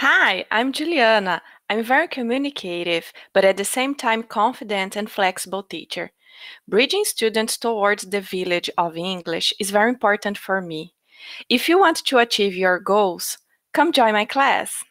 Hi, I'm Juliana. I'm a very communicative, but at the same time confident and flexible teacher. Bridging students towards the village of English is very important for me. If you want to achieve your goals, come join my class.